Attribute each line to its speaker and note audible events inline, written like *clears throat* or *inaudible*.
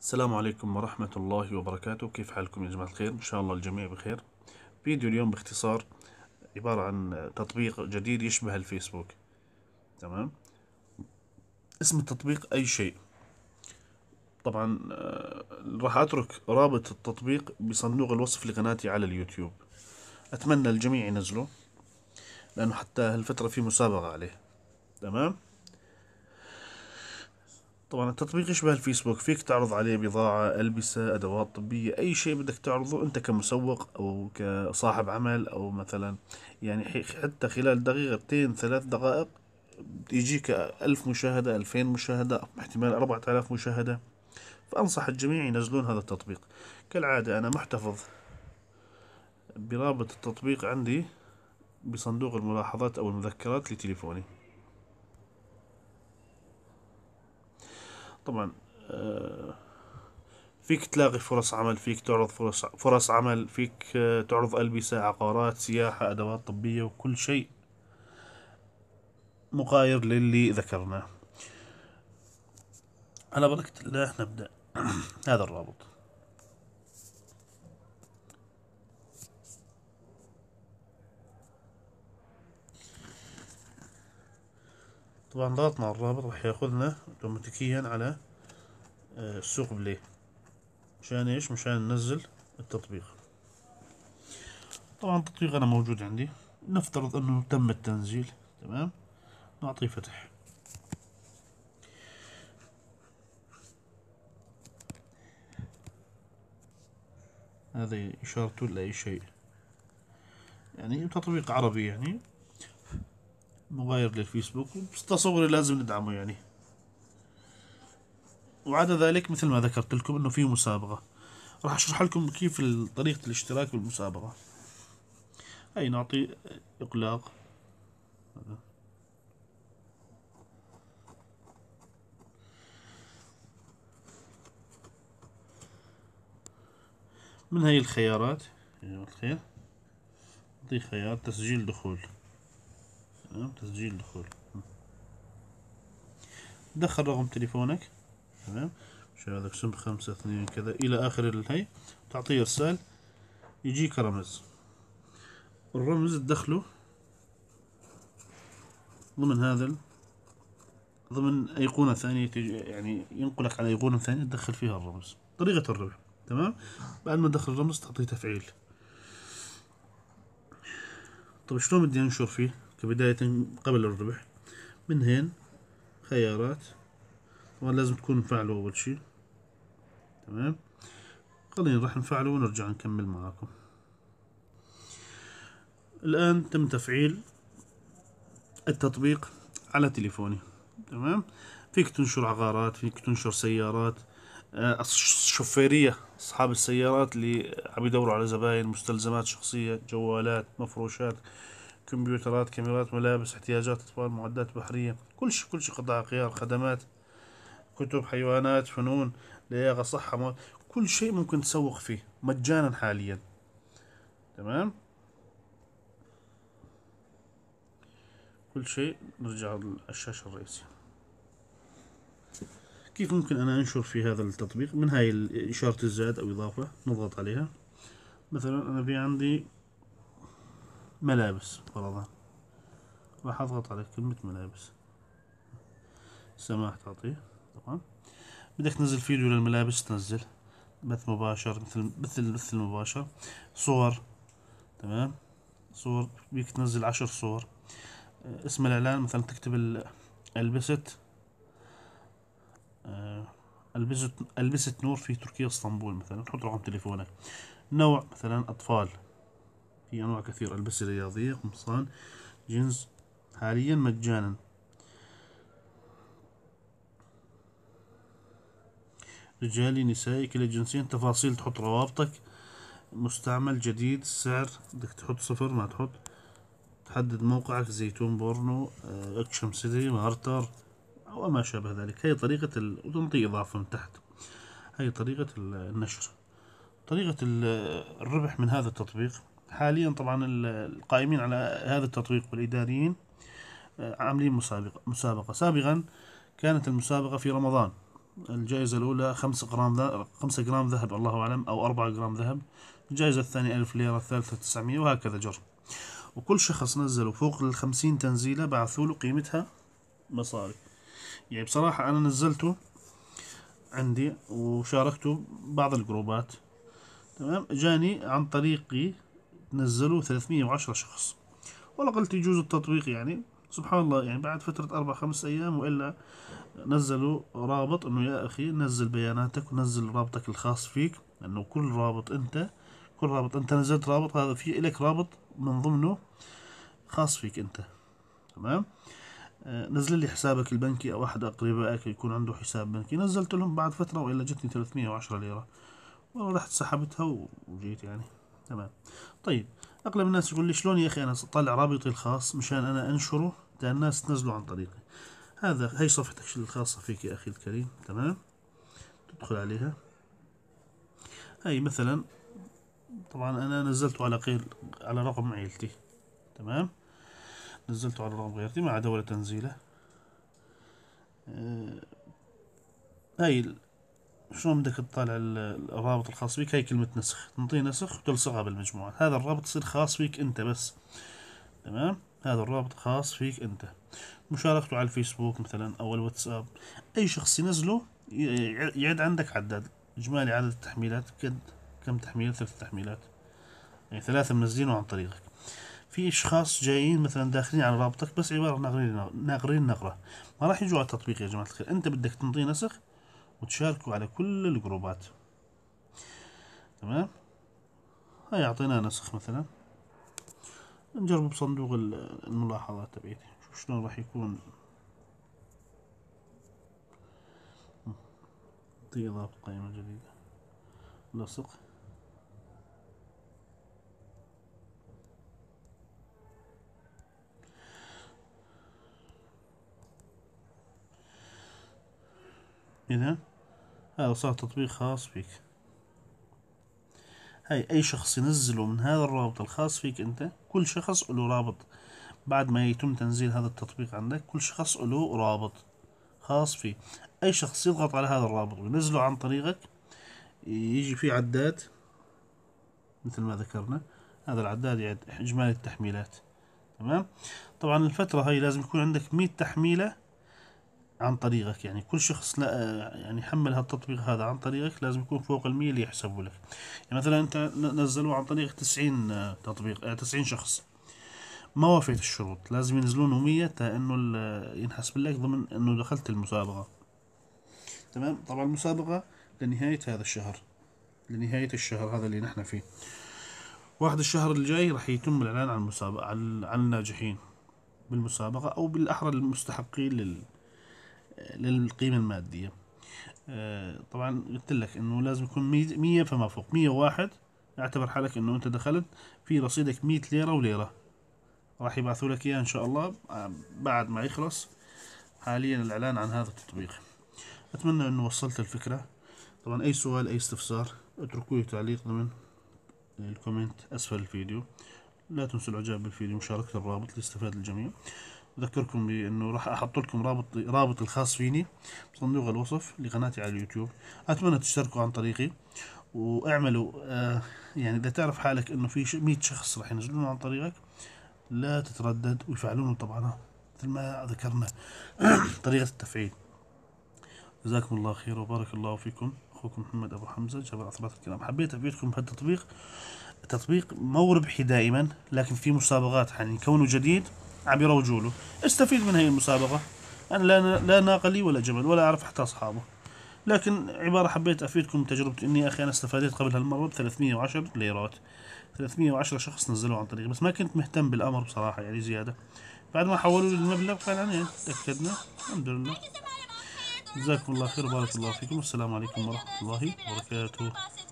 Speaker 1: السلام عليكم ورحمة الله وبركاته كيف حالكم يا جماعة الخير إن شاء الله الجميع بخير فيديو اليوم باختصار عبارة عن تطبيق جديد يشبه الفيسبوك تمام اسم التطبيق أي شيء طبعا آه، راح أترك رابط التطبيق بصندوق الوصف لقناتي على اليوتيوب أتمنى الجميع ينزله لأنه حتى هالفترة في مسابقة عليه تمام طبعا التطبيق يشبه الفيسبوك فيك تعرض عليه بضاعة ألبسة أدوات طبية أي شيء بدك تعرضه أنت كمسوق أو كصاحب عمل أو مثلا يعني حتى خلال دقيقتين ثلاث دقائق يجيك ألف مشاهدة ألفين مشاهدة احتمال أربعة آلاف مشاهدة فأنصح الجميع ينزلون هذا التطبيق كالعادة أنا محتفظ برابط التطبيق عندي بصندوق الملاحظات أو المذكرات لتليفوني طبعا آه، فيك تلاقي فرص عمل فيك تعرض فرص فرص عمل فيك آه، تعرض ألبسة عقارات سياحة أدوات طبية وكل شيء مقاير للي ذكرناه على بركة الله نبدأ *clears throat* هذا الرابط طبعا ضغطنا على الرابط راح ياخذنا اوتوماتيكيا على آه، السوق بلاي مشان ايش مشان ننزل التطبيق طبعا التطبيق انا موجود عندي نفترض انه تم التنزيل تمام نعطيه فتح هذا اشارته لاي شيء يعني تطبيق عربي يعني مغاير للفيسبوك بس تصوري لازم ندعمه يعني وعدا ذلك مثل ما ذكرت لكم انه في مسابقة راح اشرح لكم كيف طريقة الاشتراك بالمسابقة هاي نعطي اقلاق من هاي الخيارات أيوة، الخير نعطي خيار تسجيل دخول تمام تسجيل دخول دخل رقم تليفونك تمام شهادة سم خمسة اثنين كذا إلى آخر الهي تعطيه إرسال يجيك رمز الرمز تدخله ضمن هذا ضمن أيقونة ثانية يعني ينقلك على أيقونة ثانية تدخل فيها الرمز طريقة الربح تمام بعد ما تدخل الرمز تعطيه تفعيل طب شلون بدي أنشر فيه كبداية قبل الربح من هين خيارات طبعا لازم تكون مفعله أول شي تمام خلينا راح نفعله ونرجع نكمل معاكم الآن تم تفعيل التطبيق على تليفوني تمام فيك تنشر عقارات فيك تنشر سيارات آه، الشوفيرية أصحاب السيارات اللي عم يدوروا على زباين مستلزمات شخصية جوالات مفروشات كمبيوترات كاميرات ملابس احتياجات أطفال معدات بحرية كل شيء كل شيء قطع خيار خدمات كتب حيوانات فنون لياقة صحة كل شيء ممكن تسوق فيه مجانا حاليا تمام كل شيء نرجع للشاشة الرئيسية كيف ممكن أنا أنشر في هذا التطبيق من هاي إشارة الزائد أو إضافة نضغط عليها مثلا أنا في عندي ملابس فرضا راح اضغط على كلمة ملابس سماح تعطيه طبعا بدك تنزل فيديو للملابس تنزل بث مباشر مثل مثل مثل مباشر صور تمام صور بيك تنزل عشر صور آه، اسم الاعلان مثلا تكتب البست آه، البست البست نور في تركيا اسطنبول مثلا تحط رقم تليفونك نوع مثلا اطفال في أنواع كثيرة ألبسة رياضية قمصان جينز حاليا مجانا رجالي نسائي كلا الجنسين تفاصيل تحط روابطك مستعمل جديد السعر بدك تحط صفر ما تحط تحدد موقعك زيتون بورنو آه، اكشم سيتي مارتر او ما شابه ذلك هي طريقة ال... وتنطي اضافة من تحت هي طريقة النشر طريقة الربح من هذا التطبيق حاليا طبعا القائمين على هذا التطبيق والإداريين آه، عاملين مسابقة مسابقة سابقا كانت المسابقة في رمضان الجائزة الأولى 5 جرام خمسة جرام ذهب الله أعلم أو 4 جرام ذهب الجائزة الثانية ألف ليرة الثالثة تسعمية وهكذا جر وكل شخص نزل فوق الخمسين تنزيلة بعثوا له قيمتها مصاري يعني بصراحة أنا نزلته عندي وشاركته بعض الجروبات تمام جاني عن طريقي نزلوه 310 شخص ولا قلت يجوز التطبيق يعني سبحان الله يعني بعد فترة أربع خمس أيام وإلا نزلوا رابط إنه يا أخي نزل بياناتك ونزل رابطك الخاص فيك إنه كل رابط أنت كل رابط أنت نزلت رابط هذا في إلك رابط من ضمنه خاص فيك أنت تمام آه، نزل لي حسابك البنكي أو أحد أقربائك يكون عنده حساب بنكي نزلت لهم بعد فترة وإلا جتني 310 ليرة ورحت سحبتها وجيت يعني تمام طيب اغلب الناس يقول لي شلون يا اخي انا اطلع رابطي الخاص مشان انا انشره تاع الناس تنزله عن طريقي هذا هي صفحتك الخاصة فيك يا اخي الكريم تمام تدخل عليها هاي مثلا طبعا انا نزلته على غير على رقم عيلتي تمام نزلته على رقم غيرتي ما عدا ولا تنزيله آه، هاي شلون بدك تطالع الرابط الخاص بك هاي كلمة نسخ تنطيه نسخ وتلصقها بالمجموعة هذا الرابط يصير خاص فيك انت بس تمام هذا الرابط خاص فيك انت مشاركته على الفيسبوك مثلا او الواتساب اي شخص ينزله يعد عندك عداد اجمالي عدد التحميلات كد كم تحميل ثلاث تحميلات يعني ثلاثة منزلينه عن طريقك في اشخاص جايين مثلا داخلين على رابطك بس عبارة ناقرين ناقرين نقرة ما راح يجوا على التطبيق يا جماعة الخير انت بدك تنطيه نسخ وتشاركوا على كل الجروبات تمام هاي اعطينا نسخ مثلا نجرب بصندوق الملاحظات تبعيتي شوف شلون راح يكون نعطيه إضافة قائمة جديدة لصق إذا هذا صار تطبيق خاص فيك هاي أي شخص ينزله من هذا الرابط الخاص فيك أنت كل شخص له رابط بعد ما يتم تنزيل هذا التطبيق عندك كل شخص له رابط خاص فيه أي شخص يضغط على هذا الرابط وينزله عن طريقك يجي فيه عداد مثل ما ذكرنا هذا العداد يعد إجمالي التحميلات تمام طبعا الفترة هاي لازم يكون عندك 100 تحميلة عن طريقك يعني كل شخص لا يعني حمل هالتطبيق هذا عن طريقك لازم يكون فوق المية اللي يحسبوا لك يعني مثلا انت نزلوه عن طريق تسعين آه، تطبيق آه، تسعين شخص ما وفيت الشروط لازم ينزلونه مية تا انه ينحسب لك ضمن انه دخلت المسابقة تمام طبعا المسابقة لنهاية هذا الشهر لنهاية الشهر هذا اللي نحن فيه واحد الشهر الجاي راح يتم الإعلان عن المسابقة عن الناجحين بالمسابقة أو بالأحرى المستحقين لل للقيمة المادية آه، طبعا قلت لك انه لازم يكون مية فما فوق مية واحد اعتبر حالك انه انت دخلت في رصيدك مية ليرة وليرة راح يبعثوا لك اياها ان شاء الله آه، بعد ما يخلص حاليا الاعلان عن هذا التطبيق اتمنى انه وصلت الفكرة طبعا اي سؤال اي استفسار اتركوا لي تعليق ضمن الكومنت اسفل الفيديو لا تنسوا الاعجاب بالفيديو ومشاركة الرابط لاستفادة الجميع أذكركم بأنه راح أحط لكم رابط رابط الخاص فيني بصندوق الوصف لقناتي على اليوتيوب أتمنى تشتركوا عن طريقي واعملوا آه، يعني إذا تعرف حالك أنه في 100 شخص راح ينزلون عن طريقك لا تتردد ويفعلونه طبعا مثل ما ذكرنا *coughs* طريقة التفعيل جزاكم الله خير وبارك الله فيكم اخوكم محمد ابو حمزه جبل اثبات الكلام حبيت افيدكم بهالتطبيق تطبيق مو ربحي دائما لكن في مسابقات حنكونه يعني جديد عم يروجوا استفيد من هي المسابقة أنا لا, لا ناقة لي ولا جمل ولا أعرف حتى أصحابه لكن عبارة حبيت أفيدكم بتجربتي إني أخي أنا استفادت قبل هالمرة ب 310 ليرات 310 شخص نزلوه عن طريق بس ما كنت مهتم بالأمر بصراحة يعني زيادة بعد ما حولوا لي المبلغ أنا يعني تأكدنا الحمد لله جزاكم الله خير بارك الله فيكم والسلام عليكم ورحمة الله وبركاته